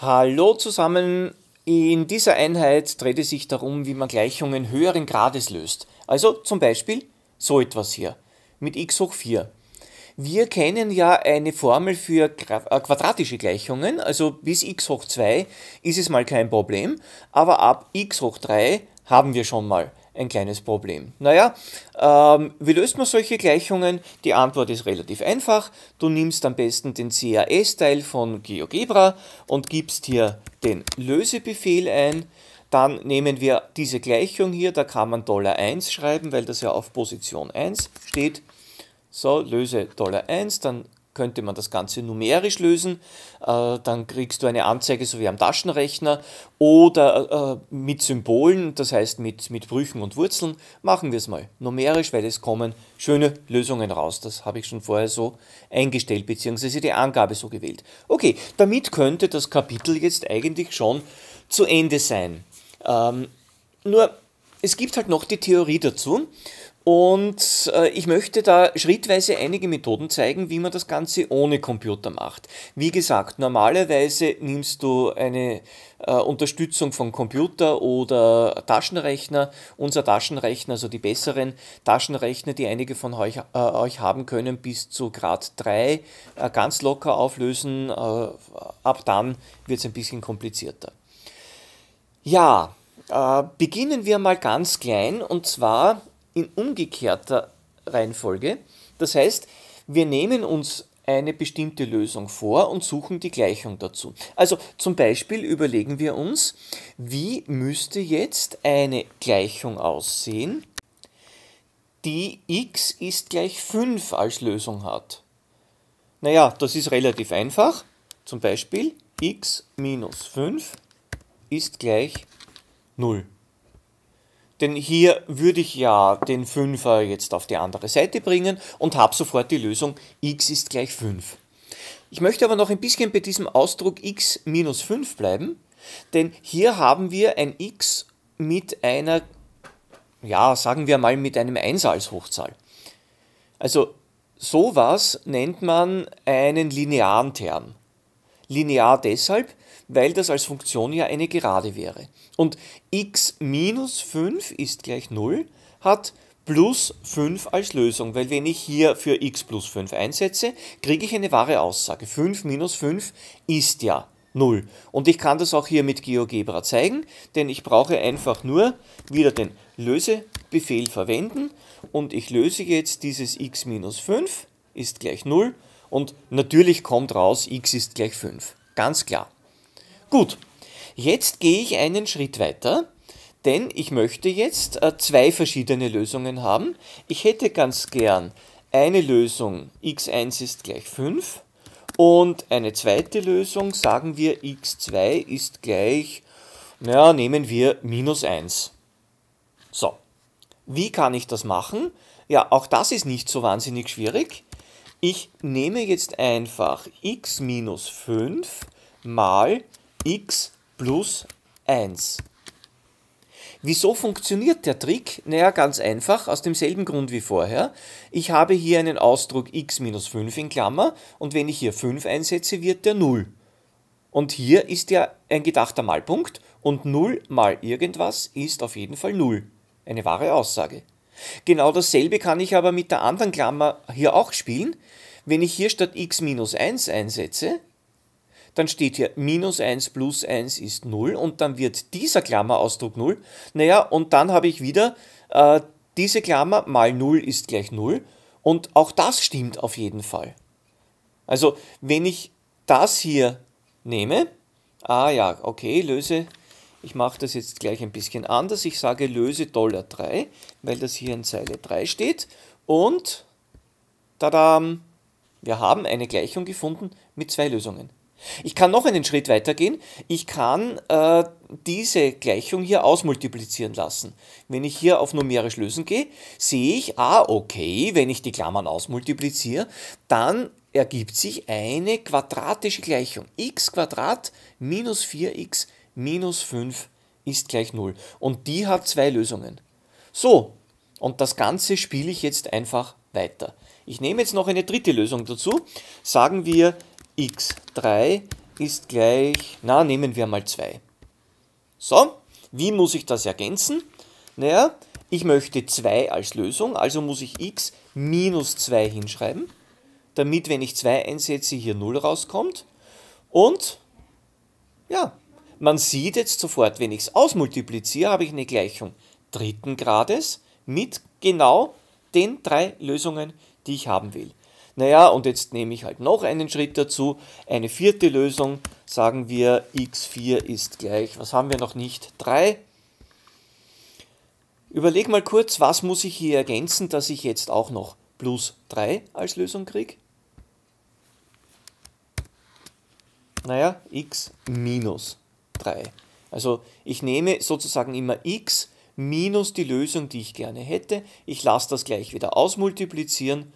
Hallo zusammen. In dieser Einheit dreht es sich darum, wie man Gleichungen höheren Grades löst. Also zum Beispiel so etwas hier mit x hoch 4. Wir kennen ja eine Formel für äh, quadratische Gleichungen, also bis x hoch 2 ist es mal kein Problem, aber ab x hoch 3 haben wir schon mal ein kleines Problem. Naja, ähm, wie löst man solche Gleichungen? Die Antwort ist relativ einfach. Du nimmst am besten den CAS-Teil von GeoGebra und gibst hier den Lösebefehl ein. Dann nehmen wir diese Gleichung hier, da kann man 1 schreiben, weil das ja auf Position 1 steht. So, löse 1, dann könnte man das Ganze numerisch lösen. Äh, dann kriegst du eine Anzeige, so wie am Taschenrechner, oder äh, mit Symbolen, das heißt mit, mit Brüchen und Wurzeln. Machen wir es mal numerisch, weil es kommen schöne Lösungen raus. Das habe ich schon vorher so eingestellt, beziehungsweise die Angabe so gewählt. Okay, damit könnte das Kapitel jetzt eigentlich schon zu Ende sein. Ähm, nur, es gibt halt noch die Theorie dazu und äh, ich möchte da schrittweise einige Methoden zeigen, wie man das Ganze ohne Computer macht. Wie gesagt, normalerweise nimmst du eine äh, Unterstützung von Computer oder Taschenrechner. Unser Taschenrechner, also die besseren Taschenrechner, die einige von euch, äh, euch haben können, bis zu Grad 3 äh, ganz locker auflösen. Äh, ab dann wird es ein bisschen komplizierter. Ja, äh, beginnen wir mal ganz klein und zwar in umgekehrter Reihenfolge. Das heißt, wir nehmen uns eine bestimmte Lösung vor und suchen die Gleichung dazu. Also zum Beispiel überlegen wir uns, wie müsste jetzt eine Gleichung aussehen, die x ist gleich 5 als Lösung hat. Naja, das ist relativ einfach. Zum Beispiel x minus 5 ist gleich 0. Denn hier würde ich ja den 5er jetzt auf die andere Seite bringen und habe sofort die Lösung x ist gleich 5. Ich möchte aber noch ein bisschen bei diesem Ausdruck x minus 5 bleiben, denn hier haben wir ein x mit einer, ja, sagen wir mal mit einem 1 als Hochzahl. Also sowas nennt man einen linearen Term. Linear deshalb, weil das als Funktion ja eine Gerade wäre. Und x minus 5 ist gleich 0 hat plus 5 als Lösung, weil wenn ich hier für x plus 5 einsetze, kriege ich eine wahre Aussage. 5 minus 5 ist ja 0. Und ich kann das auch hier mit GeoGebra zeigen, denn ich brauche einfach nur wieder den Lösebefehl verwenden und ich löse jetzt dieses x minus 5 ist gleich 0 und natürlich kommt raus, x ist gleich 5. Ganz klar. Gut, jetzt gehe ich einen Schritt weiter, denn ich möchte jetzt äh, zwei verschiedene Lösungen haben. Ich hätte ganz gern eine Lösung x1 ist gleich 5 und eine zweite Lösung, sagen wir x2 ist gleich, naja, nehmen wir minus 1. So, wie kann ich das machen? Ja, auch das ist nicht so wahnsinnig schwierig. Ich nehme jetzt einfach x minus 5 mal x plus 1. Wieso funktioniert der Trick? Naja, ganz einfach, aus demselben Grund wie vorher. Ich habe hier einen Ausdruck x minus 5 in Klammer und wenn ich hier 5 einsetze, wird der 0. Und hier ist ja ein gedachter Malpunkt und 0 mal irgendwas ist auf jeden Fall 0. Eine wahre Aussage. Genau dasselbe kann ich aber mit der anderen Klammer hier auch spielen. Wenn ich hier statt x minus 1 einsetze, dann steht hier minus 1 plus 1 ist 0 und dann wird dieser Klammerausdruck 0. Naja, und dann habe ich wieder äh, diese Klammer mal 0 ist gleich 0 und auch das stimmt auf jeden Fall. Also wenn ich das hier nehme, ah ja, okay, löse, ich mache das jetzt gleich ein bisschen anders, ich sage löse Dollar 3, weil das hier in Zeile 3 steht und tada, wir haben eine Gleichung gefunden mit zwei Lösungen. Ich kann noch einen Schritt weitergehen. Ich kann äh, diese Gleichung hier ausmultiplizieren lassen. Wenn ich hier auf numerisch lösen gehe, sehe ich, ah, okay, wenn ich die Klammern ausmultipliziere, dann ergibt sich eine quadratische Gleichung. x minus 4x minus 5 ist gleich 0. Und die hat zwei Lösungen. So, und das Ganze spiele ich jetzt einfach weiter. Ich nehme jetzt noch eine dritte Lösung dazu. Sagen wir, x3 ist gleich, na, nehmen wir mal 2. So, wie muss ich das ergänzen? Naja, ich möchte 2 als Lösung, also muss ich x minus 2 hinschreiben, damit, wenn ich 2 einsetze, hier 0 rauskommt. Und, ja, man sieht jetzt sofort, wenn ich es ausmultipliziere, habe ich eine Gleichung dritten Grades mit genau den drei Lösungen, die ich haben will. Naja, und jetzt nehme ich halt noch einen Schritt dazu, eine vierte Lösung, sagen wir x4 ist gleich, was haben wir noch nicht, 3. Überleg mal kurz, was muss ich hier ergänzen, dass ich jetzt auch noch plus 3 als Lösung kriege? Naja, x minus 3. Also ich nehme sozusagen immer x minus die Lösung, die ich gerne hätte. Ich lasse das gleich wieder ausmultiplizieren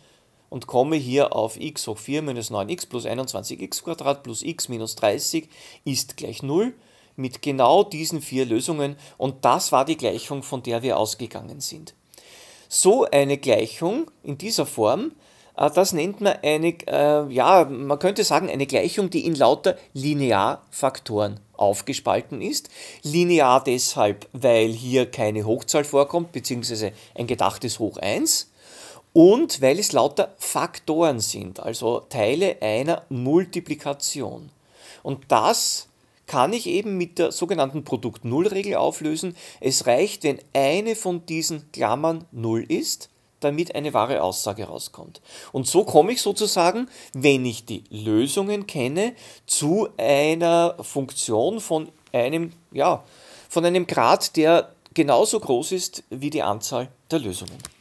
und komme hier auf x hoch 4 minus 9x plus 21x plus x minus 30 ist gleich 0 mit genau diesen vier Lösungen und das war die Gleichung, von der wir ausgegangen sind. So eine Gleichung in dieser Form, äh, das nennt man eine, äh, ja, man könnte sagen, eine Gleichung, die in lauter Linearfaktoren aufgespalten ist. Linear deshalb, weil hier keine Hochzahl vorkommt, beziehungsweise ein gedachtes Hoch 1 und weil es lauter Faktoren sind, also Teile einer Multiplikation. Und das kann ich eben mit der sogenannten Produkt-Null-Regel auflösen. Es reicht, wenn eine von diesen Klammern 0 ist, damit eine wahre Aussage rauskommt. Und so komme ich sozusagen, wenn ich die Lösungen kenne, zu einer Funktion von einem, ja, von einem Grad, der genauso groß ist wie die Anzahl der Lösungen.